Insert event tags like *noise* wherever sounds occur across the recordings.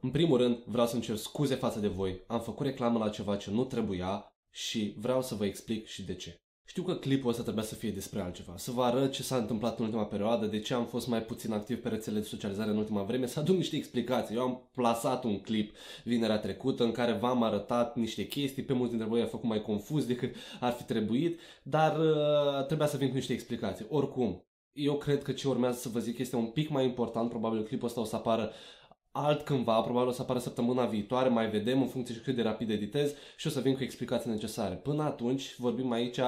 În primul rând, vreau să-mi cer scuze față de voi, am făcut reclamă la ceva ce nu trebuia și vreau să vă explic și de ce. Știu că clipul ăsta trebuia să fie despre altceva, să vă arăt ce s-a întâmplat în ultima perioadă, de ce am fost mai puțin activ pe rețelele de socializare în ultima vreme, să aduc niște explicații. Eu am plasat un clip vinerea trecută în care v-am arătat niște chestii, pe mulți dintre voi a făcut mai confuz decât ar fi trebuit, dar uh, trebuia să vin cu niște explicații. Oricum, eu cred că ce urmează să vă zic este un pic mai important, probabil clipul ăsta o să apară altcândva, probabil o să apară săptămâna viitoare, mai vedem în funcție și cât de rapid editez și o să vin cu explicații necesare. Până atunci vorbim aici,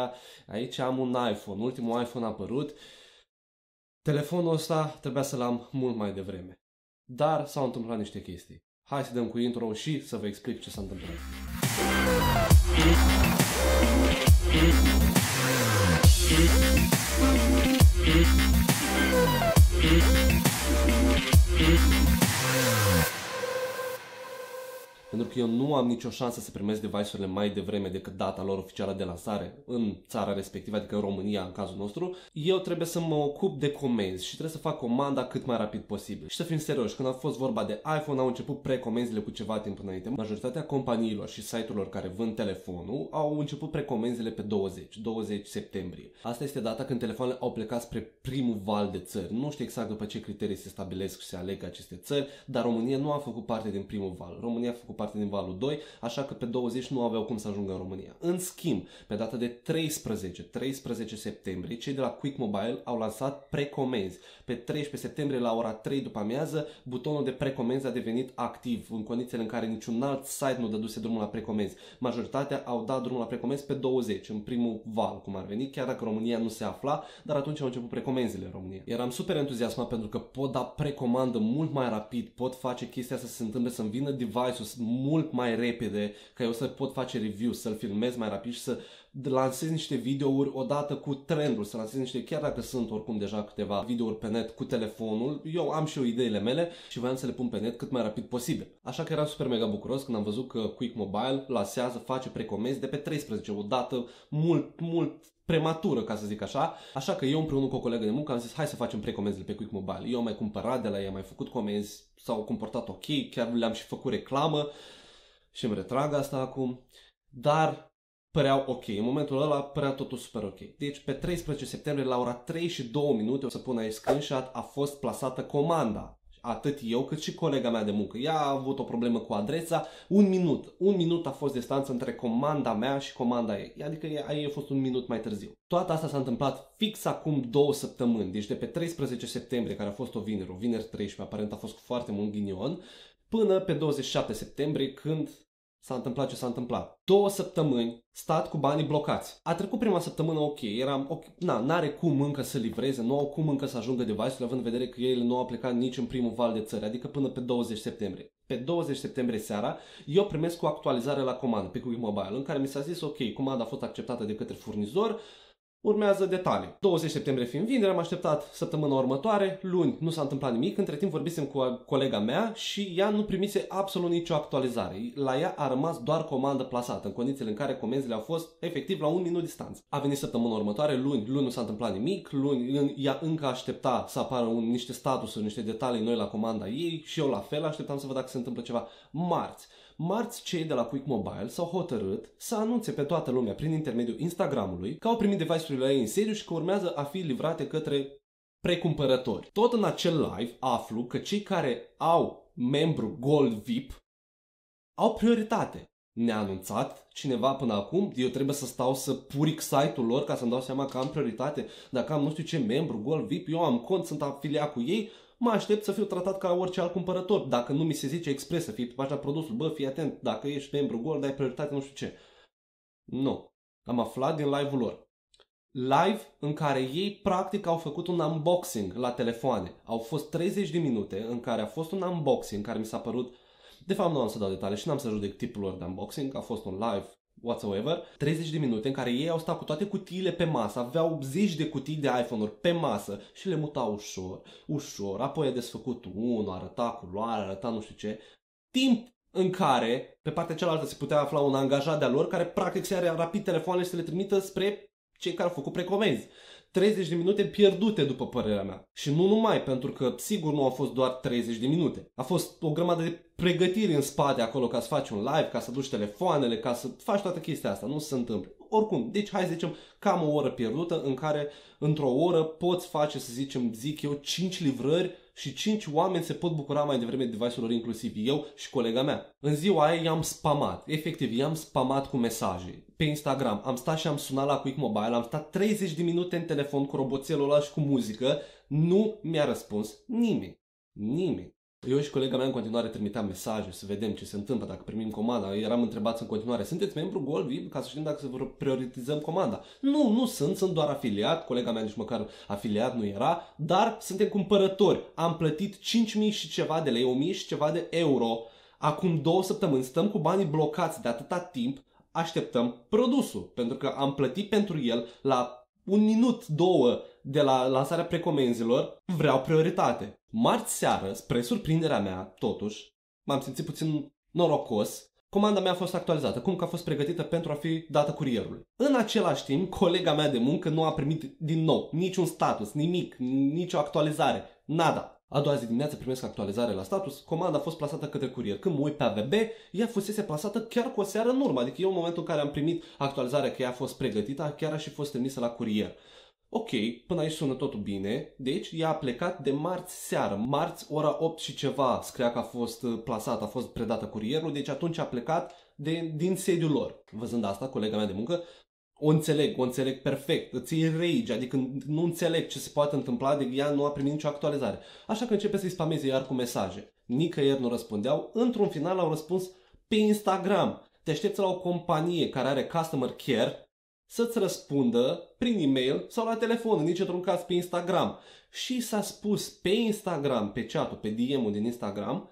aici am un iPhone, ultimul iPhone a apărut, telefonul ăsta trebuia să-l am mult mai devreme. Dar s-au întâmplat niște chestii. Hai să dăm cu intro și să vă explic ce s-a întâmplat. Thank you pentru că eu nu am nicio șansă să primesc device-urile mai devreme decât data lor oficială de lansare în țara respectivă, adică în România în cazul nostru, eu trebuie să mă ocup de comenzi și trebuie să fac comanda cât mai rapid posibil. Și să fim serioși, când a fost vorba de iPhone, au început precomenzile cu ceva timp înainte. Majoritatea companiilor și site-urilor care vând telefonul au început precomenzile pe 20, 20 septembrie. Asta este data când telefoanele au plecat spre primul val de țări. Nu știu exact după ce criterii se stabilesc și se aleg aceste țări, dar România nu a făcut parte din primul val. România a făcut parte din valul 2, așa că pe 20 nu aveau cum să ajungă în România. În schimb, pe data de 13, 13 septembrie, cei de la Quick Mobile au lansat precomenzi. Pe 13 septembrie, la ora 3 după amiază, butonul de precomenzi a devenit activ, în condițiile în care niciun alt site nu dăduse drumul la precomenzi. Majoritatea au dat drumul la precomenzi pe 20, în primul val, cum ar veni, chiar dacă România nu se afla, dar atunci au început precomenzile în România. Eram super entuziasmat pentru că pot da precomandă mult mai rapid, pot face chestia să se întâmple, să-mi vină device-ul mult mai repede, că eu să pot face review, să-l filmez mai rapid și să lansezi niște videouri odată cu trendul, să lansezi niște, chiar dacă sunt oricum deja câteva videouri pe net cu telefonul, eu am și eu ideile mele și voiam să le pun pe net cât mai rapid posibil. Așa că eram super mega bucuros când am văzut că Quick Mobile lasează, face precomenzi de pe 13, o dată mult, mult prematură, ca să zic așa. Așa că eu împreună cu o colegă de muncă am zis hai să facem precomenzile pe Quick Mobile. Eu am mai cumpărat de la ei, am mai făcut comenzi, s-au comportat ok, chiar le-am și făcut reclamă și îmi retrag asta acum. Dar păreau ok. În momentul ăla părea totul super ok. Deci pe 13 septembrie la ora 3 și 2 minute, o să pun aici screenshot, a fost plasată comanda atât eu cât și colega mea de muncă. Ea a avut o problemă cu adresa, un minut. Un minut a fost distanță între comanda mea și comanda ei. Adică ei a fost un minut mai târziu. Toată asta s-a întâmplat fix acum două săptămâni, deci de pe 13 septembrie, care a fost o vineri, o vineri 13, aparent a fost cu foarte mult ghinion, până pe 27 septembrie, când s-a întâmplat ce s-a întâmplat. Două săptămâni, stat cu banii blocați. A trecut prima săptămână, ok, eram, ok, na, n-are cum încă să livreze, nu au cum încă să ajungă de urile având în vedere că ele nu au plecat nici în primul val de țări, adică până pe 20 septembrie. Pe 20 septembrie seara, eu primesc o actualizare la comandă pe Quick Mobile, în care mi s-a zis, ok, comanda a fost acceptată de către furnizor, Urmează detalii. 20 septembrie fiind vineri, am așteptat săptămâna următoare, luni nu s-a întâmplat nimic, între timp vorbisem cu colega mea și ea nu primise absolut nicio actualizare. La ea a rămas doar comandă plasată, în condițiile în care comenzile au fost efectiv la un minut distanță. A venit săptămâna următoare, luni, luni nu s-a întâmplat nimic, luni ea încă aștepta să apară un, niște statusuri, niște detalii noi la comanda ei și eu la fel așteptam să văd dacă se întâmplă ceva. Marți, marți cei de la Quick Mobile s-au hotărât să anunțe pe toată lumea prin intermediul Instagramului că au primit device-urile ei în seriu și că urmează a fi livrate către precumpărători. Tot în acel live aflu că cei care au membru Gold VIP au prioritate. Ne-a anunțat cineva până acum, eu trebuie să stau să puric site-ul lor ca să-mi dau seama că am prioritate, dacă am nu știu ce membru, Gold VIP, eu am cont, sunt afiliat cu ei, mă aștept să fiu tratat ca orice alt cumpărător. Dacă nu mi se zice expres să fii pe pagina produsului, bă, fii atent, dacă ești membru Gold, ai prioritate, nu știu ce. Nu. Am aflat din live-ul lor. Live în care ei practic au făcut un unboxing la telefoane. Au fost 30 de minute în care a fost un unboxing care mi s-a părut de fapt, nu am să dau detalii și n-am să judec tipul lor de unboxing. A fost un live whatsoever, 30 de minute în care ei au stat cu toate cutiile pe masă, aveau zeci de cutii de iPhone-uri pe masă și le muta ușor, ușor, apoi a desfăcut unul, arăta culoare, arăta nu știu ce, timp în care pe partea cealaltă se putea afla un angajat de-a lor care practic se are rapid telefoanele și se le trimită spre cei care au făcut precomenzi. 30 de minute pierdute, după părerea mea. Și nu numai, pentru că sigur nu au fost doar 30 de minute. A fost o grămadă de pregătiri în spate acolo ca să faci un live, ca să duci telefoanele, ca să faci toată chestia asta. Nu se întâmplă. Oricum, deci hai să zicem cam o oră pierdută în care într-o oră poți face, să zicem, zic eu, 5 livrări și 5 oameni se pot bucura mai devreme de device-ul lor, inclusiv eu și colega mea. În ziua aia i-am spamat, efectiv, i-am spamat cu mesaje pe Instagram. Am stat și am sunat la Quick Mobile, am stat 30 de minute în telefon cu roboțelul ăla și cu muzică, nu mi-a răspuns nimeni. Nimeni. Eu și colega mea în continuare trimiteam mesaje să vedem ce se întâmplă, dacă primim comanda. Eram întrebați în continuare, sunteți membru VIP ca să știm dacă să prioritizăm comanda. Nu, nu sunt, sunt doar afiliat, colega mea nici măcar afiliat nu era, dar suntem cumpărători. Am plătit 5.000 și ceva de lei, 1.000 și ceva de euro. Acum două săptămâni stăm cu banii blocați de atâta timp, așteptăm produsul, pentru că am plătit pentru el la un minut, două de la lansarea precomenzilor, vreau prioritate. Marți seară, spre surprinderea mea, totuși, m-am simțit puțin norocos, comanda mea a fost actualizată, cum că a fost pregătită pentru a fi dată curierului. În același timp, colega mea de muncă nu a primit din nou niciun status, nimic, nicio actualizare, nada. A doua zi dimineață primesc actualizare la status, comanda a fost plasată către curier. Când mă uit pe AVB, ea fusese plasată chiar cu o seară în urmă, adică eu în momentul în care am primit actualizarea că ea a fost pregătită, chiar a și fost trimisă la curier. Ok, până aici sună totul bine, deci ea a plecat de marți seară, marți ora 8 și ceva scria că a fost uh, plasată, a fost predată curierul, deci atunci a plecat de, din sediul lor. Văzând asta, colega mea de muncă o înțeleg, o înțeleg perfect, îți rage, adică nu înțeleg ce se poate întâmpla, de adică ea nu a primit nicio actualizare. Așa că începe să-i spameze iar cu mesaje. Nicăieri nu răspundeau, într-un final au răspuns pe Instagram. Te aștepți la o companie care are customer care să-ți răspundă prin e-mail sau la telefon, nici într-un caz pe Instagram. Și s-a spus pe Instagram, pe chat pe DM-ul din Instagram,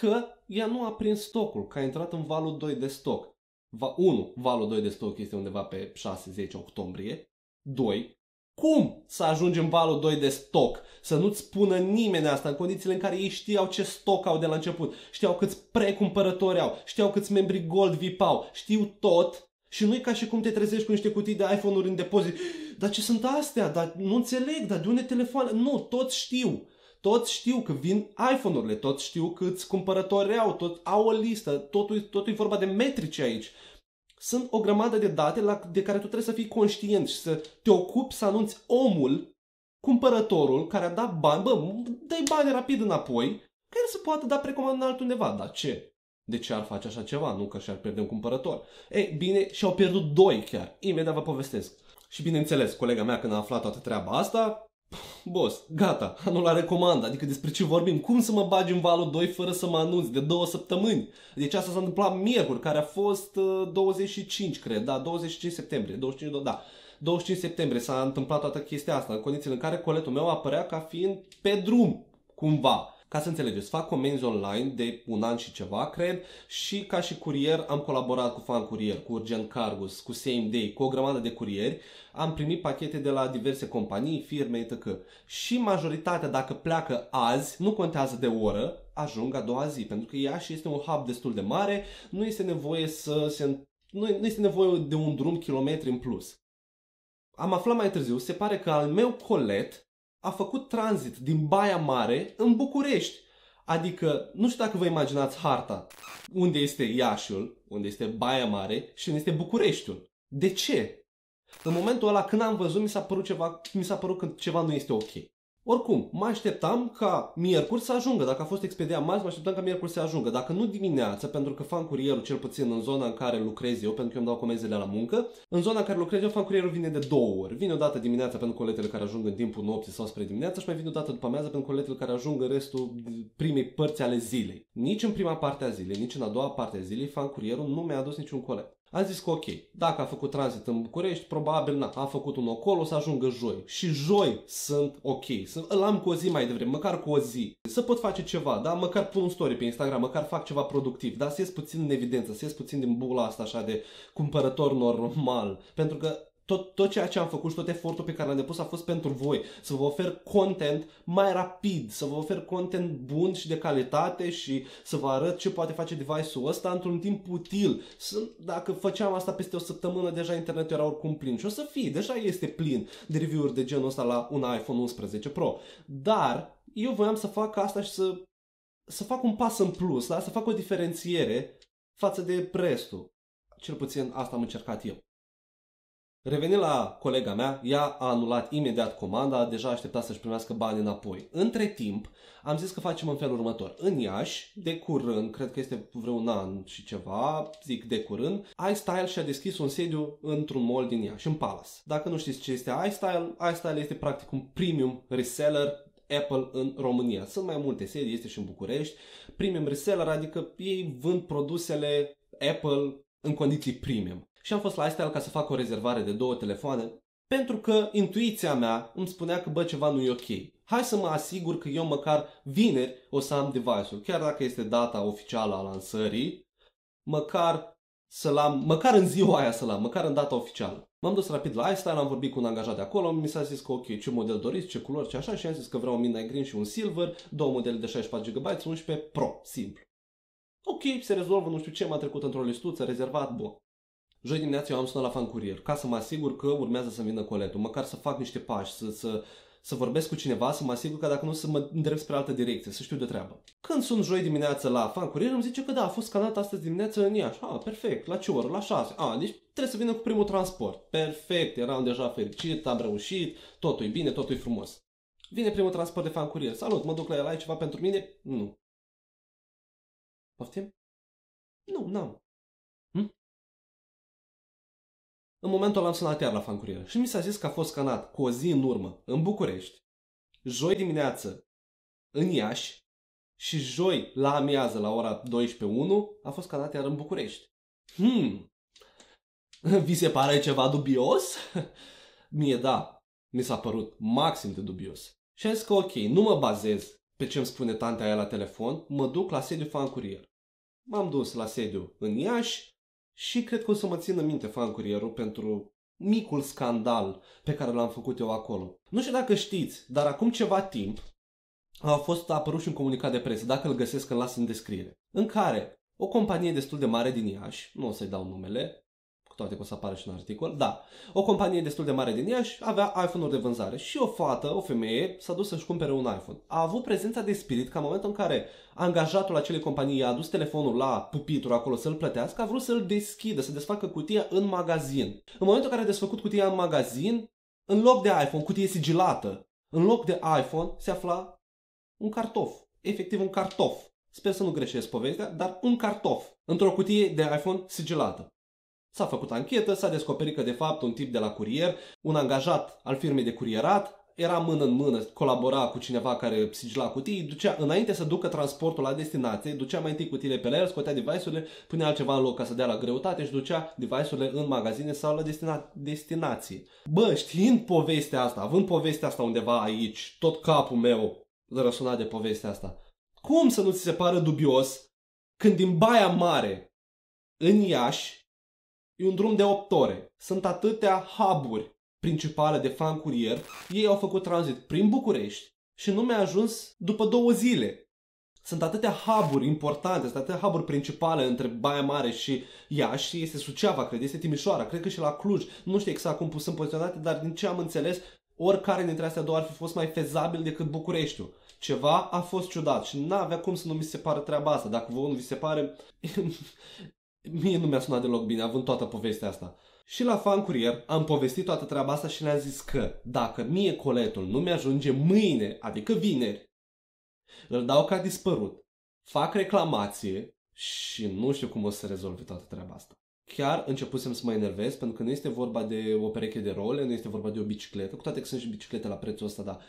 că ea nu a prins stocul, că a intrat în valul 2 de stoc va, 1. Valul 2 de stoc este undeva pe 6-10 octombrie. 2. Cum să ajungi în valul 2 de stoc? Să nu-ți spună nimeni asta în condițiile în care ei știau ce stoc au de la început, știau câți precumpărători au, știau câți membri Gold VIP au, știu tot și nu e ca și cum te trezești cu niște cutii de iPhone-uri în depozit. Dar ce sunt astea? Dar nu înțeleg, dar de unde telefoane? Nu, toți știu toți știu că vin iPhone-urile, toți știu câți cumpărători au, tot au o listă, totul, totul e vorba de metrici aici. Sunt o grămadă de date la, de care tu trebuie să fii conștient și să te ocupi să anunți omul, cumpărătorul care a dat bani, bă, dai bani rapid înapoi, care să poată da precomandă altundeva. Dar ce? De ce ar face așa ceva? Nu că și-ar pierde un cumpărător. Ei, bine, și-au pierdut doi chiar. Imediat vă povestesc. Și bineînțeles, colega mea când a aflat toată treaba asta, Boss, gata, anulare comanda, adică despre ce vorbim, cum să mă bagi în valul 2 fără să mă anunț de două săptămâni? Deci asta s-a întâmplat miercuri, care a fost uh, 25, cred, da, 25 septembrie, 25, da, 25 septembrie s-a întâmplat toată chestia asta, în condițiile în care coletul meu apărea ca fiind pe drum, cumva. Ca să înțelegeți, fac comenzi online de un an și ceva, cred, și ca și curier am colaborat cu Fan Curier, cu Urgent Cargus, cu Same Day, cu o grămadă de curieri. Am primit pachete de la diverse companii, firme, etc. Și majoritatea, dacă pleacă azi, nu contează de oră, ajung a doua zi, pentru că și este un hub destul de mare, nu este nevoie să se nu, nu este nevoie de un drum kilometri în plus. Am aflat mai târziu, se pare că al meu colet a făcut tranzit din Baia Mare în București. Adică, nu știu dacă vă imaginați harta, unde este Iașiul, unde este Baia Mare și unde este Bucureștiul. De ce? În momentul ăla când am văzut mi s-a părut ceva, mi s-a părut că ceva nu este ok. Oricum, mă așteptam ca miercuri să ajungă. Dacă a fost expedia marți, mă așteptam ca miercuri să ajungă. Dacă nu dimineața, pentru că fan curierul, cel puțin în zona în care lucrez eu, pentru că eu îmi dau comenzile la muncă, în zona în care lucrez eu, fan curierul vine de două ori. Vine o dată dimineața pentru coletele care ajung în timpul nopții sau spre dimineață și mai vine o dată după amiază pentru coletele care ajung în restul primei părți ale zilei. Nici în prima parte a zilei, nici în a doua parte a zilei, fan curierul nu mi-a adus niciun colet. A zis că ok, dacă a făcut tranzit în București, probabil na, a făcut un ocolo să ajungă joi. Și joi sunt ok, sunt, îl am cu o zi mai devreme, măcar cu o zi. Să pot face ceva, da? Măcar pun un story pe Instagram, măcar fac ceva productiv, dar să ies puțin în evidență, să ies puțin din bula asta așa de cumpărător normal. Pentru că tot, tot ceea ce am făcut și tot efortul pe care l-am depus a fost pentru voi. Să vă ofer content mai rapid, să vă ofer content bun și de calitate și să vă arăt ce poate face device-ul ăsta într-un timp util. dacă făceam asta peste o săptămână, deja internetul era oricum plin și o să fie, deja este plin de review-uri de genul ăsta la un iPhone 11 Pro. Dar eu voiam să fac asta și să, să fac un pas în plus, da? să fac o diferențiere față de restul. Cel puțin asta am încercat eu. Revenind la colega mea, ea a anulat imediat comanda, deja aștepta să-și primească bani înapoi. Între timp, am zis că facem în felul următor. În Iași, de curând, cred că este vreun an și ceva, zic de curând, iStyle și-a deschis un sediu într-un mall din Iași, în Palace. Dacă nu știți ce este iStyle, iStyle este practic un premium reseller Apple în România. Sunt mai multe sedii, este și în București. Premium reseller, adică ei vând produsele Apple în condiții premium și am fost la Lifestyle ca să fac o rezervare de două telefoane pentru că intuiția mea îmi spunea că bă ceva nu e ok. Hai să mă asigur că eu măcar vineri o să am device-ul, chiar dacă este data oficială a lansării, măcar să-l am, măcar în ziua aia să-l am, măcar în data oficială. M-am dus rapid la iStyle, am vorbit cu un angajat de acolo, mi s-a zis că ok, ce model doriți, ce culori, ce așa și am zis că vreau un Midnight Green și un Silver, două modele de 64 GB, 11 Pro, simplu. Ok, se rezolvă, nu știu ce, m-a trecut într-o listuță, rezervat, bun. Joi dimineața eu am sunat la fan curier ca să mă asigur că urmează să vină coletul, măcar să fac niște pași, să, să, să vorbesc cu cineva, să mă asigur că dacă nu să mă îndrept spre altă direcție, să știu de treabă. Când sunt joi dimineața la fan curier, îmi zice că da, a fost scanat astăzi dimineața în Iași. Ah, perfect, la ce oră? La 6. Ah, deci trebuie să vină cu primul transport. Perfect, eram deja fericit, am reușit, totul e bine, totul e frumos. Vine primul transport de fan curier. Salut, mă duc la el, ai ceva pentru mine? Nu. Poftim? Nu, n-am. În momentul ăla am sunat iar la fancurier și mi s-a zis că a fost scanat cu o zi în urmă în București, joi dimineață în Iași și joi la amiază la ora 12.01 a fost scanat iar în București. Hmm, *laughs* vi se pare ceva dubios? *laughs* Mie da, mi s-a părut maxim de dubios. Și am zis că ok, nu mă bazez pe ce îmi spune tantea aia la telefon, mă duc la sediu fancurier. M-am dus la sediu în Iași, și cred că o să mă în minte fan Curierul pentru micul scandal pe care l-am făcut eu acolo. Nu știu dacă știți, dar acum ceva timp a fost apărut și un comunicat de presă, dacă îl găsesc îl las în descriere, în care o companie destul de mare din Iași, nu o să-i dau numele, toate că o să apară și în articol, da, o companie destul de mare din Iași avea iPhone-uri de vânzare și o fată, o femeie, s-a dus să-și cumpere un iPhone. A avut prezența de spirit ca în momentul în care angajatul acelei companii a adus telefonul la pupitru acolo să-l plătească, a vrut să-l deschidă, să desfacă cutia în magazin. În momentul în care a desfăcut cutia în magazin, în loc de iPhone, cutie sigilată, în loc de iPhone se afla un cartof. Efectiv un cartof. Sper să nu greșesc povestea, dar un cartof într-o cutie de iPhone sigilată. S-a făcut anchetă, s-a descoperit că de fapt un tip de la curier, un angajat al firmei de curierat, era mână în mână, colabora cu cineva care sigila cutii, ducea, înainte să ducă transportul la destinație, ducea mai întâi cutiile pe la el, scotea device-urile, punea altceva în loc ca să dea la greutate și ducea device-urile în magazine sau la destina- destinație. Bă, știind povestea asta, având povestea asta undeva aici, tot capul meu răsuna de povestea asta, cum să nu ți se pară dubios când din Baia Mare, în Iași, E un drum de 8 ore. Sunt atâtea huburi principale de fan curier. Ei au făcut tranzit prin București și nu mi-a ajuns după două zile. Sunt atâtea huburi importante, sunt atâtea huburi principale între Baia Mare și Iași, este Suceava, cred, este Timișoara, cred că și la Cluj. Nu știu exact cum sunt poziționate, dar din ce am înțeles, oricare dintre astea două ar fi fost mai fezabil decât Bucureștiul. Ceva a fost ciudat și n-avea cum să nu mi se pare treaba asta. Dacă vă nu vi se pare, Mie nu mi-a sunat deloc bine, având toată povestea asta. Și la fan curier am povestit toată treaba asta și le-am zis că dacă mie coletul nu mi-ajunge mâine, adică vineri, îl dau ca dispărut, fac reclamație și nu știu cum o să rezolve toată treaba asta. Chiar începusem să mă enervez pentru că nu este vorba de o pereche de role, nu este vorba de o bicicletă, cu toate că sunt și biciclete la prețul ăsta, dar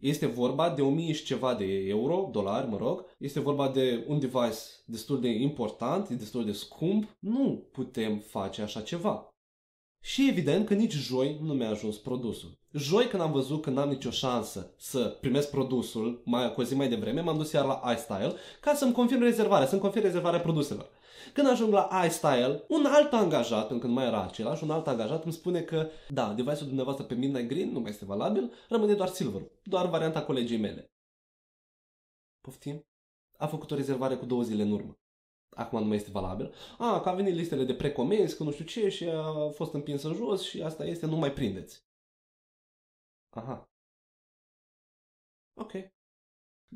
este vorba de 1000 și ceva de euro, dolari, mă rog. Este vorba de un device destul de important, destul de scump. Nu putem face așa ceva. Și evident că nici joi nu mi-a ajuns produsul. Joi când am văzut că n-am nicio șansă să primesc produsul, mai cu o zi mai devreme, m-am dus iar la iStyle ca să-mi confirm rezervarea, să-mi confirm rezervarea produselor. Când ajung la iStyle, un alt angajat, încă mai era același, un alt angajat îmi spune că, da, device-ul dumneavoastră pe Midnight Green nu mai este valabil, rămâne doar Silver, doar varianta colegii mele. Poftim? A făcut o rezervare cu două zile în urmă. Acum nu mai este valabil. A, că a venit listele de precomenzi, că nu știu ce, și a fost împinsă jos și asta este, nu mai prindeți. Aha. Ok.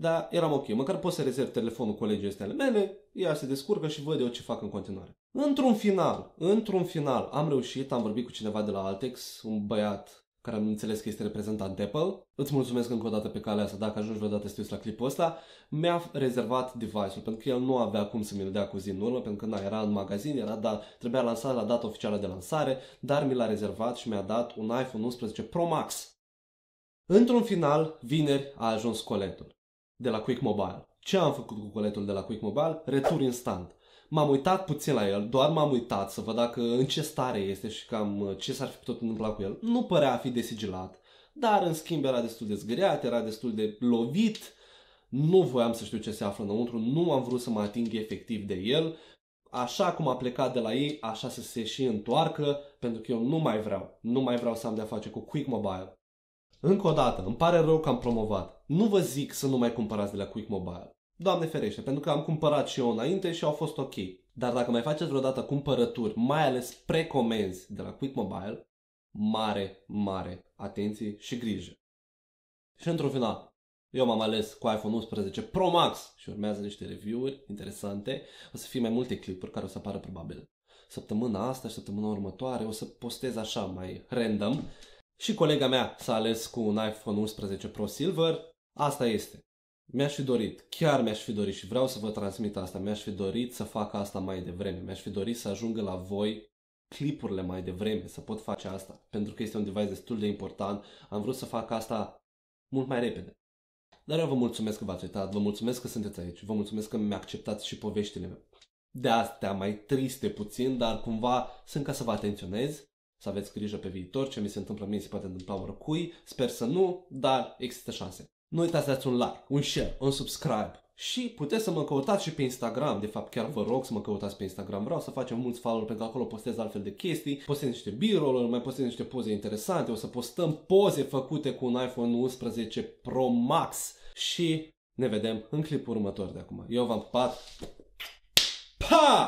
Dar eram ok, măcar pot să rezerv telefonul colegii astea ale mele, ea se descurcă și văd eu ce fac în continuare. Într-un final, într-un final, am reușit, am vorbit cu cineva de la Altex, un băiat care am înțeles că este reprezentant de Apple. Îți mulțumesc încă o dată pe calea asta, dacă ajungi vreodată să te la clipul ăsta. Mi-a rezervat device-ul, pentru că el nu avea cum să mi-l dea cu zi în urmă, pentru că na, era în magazin, era, da, trebuia lansat la data oficială de lansare, dar mi l-a rezervat și mi-a dat un iPhone 11 Pro Max. Într-un final, vineri a ajuns coletul de la Quick Mobile. Ce am făcut cu coletul de la Quick Mobile? Retur instant. M-am uitat puțin la el, doar m-am uitat să văd dacă în ce stare este și cam uh, ce s-ar fi putut întâmpla cu el. Nu părea a fi desigilat, dar în schimb era destul de zgâriat, era destul de lovit, nu voiam să știu ce se află înăuntru, nu am vrut să mă ating efectiv de el. Așa cum a plecat de la ei, așa să se și întoarcă, pentru că eu nu mai vreau, nu mai vreau să am de-a face cu Quick Mobile. Încă o dată, îmi pare rău că am promovat, nu vă zic să nu mai cumpărați de la Quick Mobile. Doamne ferește, pentru că am cumpărat și eu înainte și au fost ok. Dar dacă mai faceți vreodată cumpărături, mai ales precomenzi de la Quick Mobile, mare, mare atenție și grijă. Și într-un final, eu m-am ales cu iPhone 11 Pro Max și urmează niște review-uri interesante. O să fie mai multe clipuri care o să apară probabil săptămâna asta și săptămâna următoare. O să postez așa mai random. Și colega mea s-a ales cu un iPhone 11 Pro Silver, Asta este. Mi-aș fi dorit, chiar mi-aș fi dorit și vreau să vă transmit asta, mi-aș fi dorit să fac asta mai devreme, mi-aș fi dorit să ajungă la voi clipurile mai devreme, să pot face asta, pentru că este un device destul de important, am vrut să fac asta mult mai repede. Dar eu vă mulțumesc că v-ați uitat, vă mulțumesc că sunteți aici, vă mulțumesc că mi-acceptați și poveștile mele. De astea mai triste puțin, dar cumva sunt ca să vă atenționez, să aveți grijă pe viitor, ce mi se întâmplă mie se poate întâmpla oricui, sper să nu, dar există șanse nu uitați să dați un like, un share, un subscribe și puteți să mă căutați și pe Instagram, de fapt chiar vă rog să mă căutați pe Instagram, vreau să facem mulți follow pentru că acolo postez altfel de chestii, postez niște b roll mai postez niște poze interesante, o să postăm poze făcute cu un iPhone 11 Pro Max și ne vedem în clipul următor de acum. Eu v-am pupat! Pa!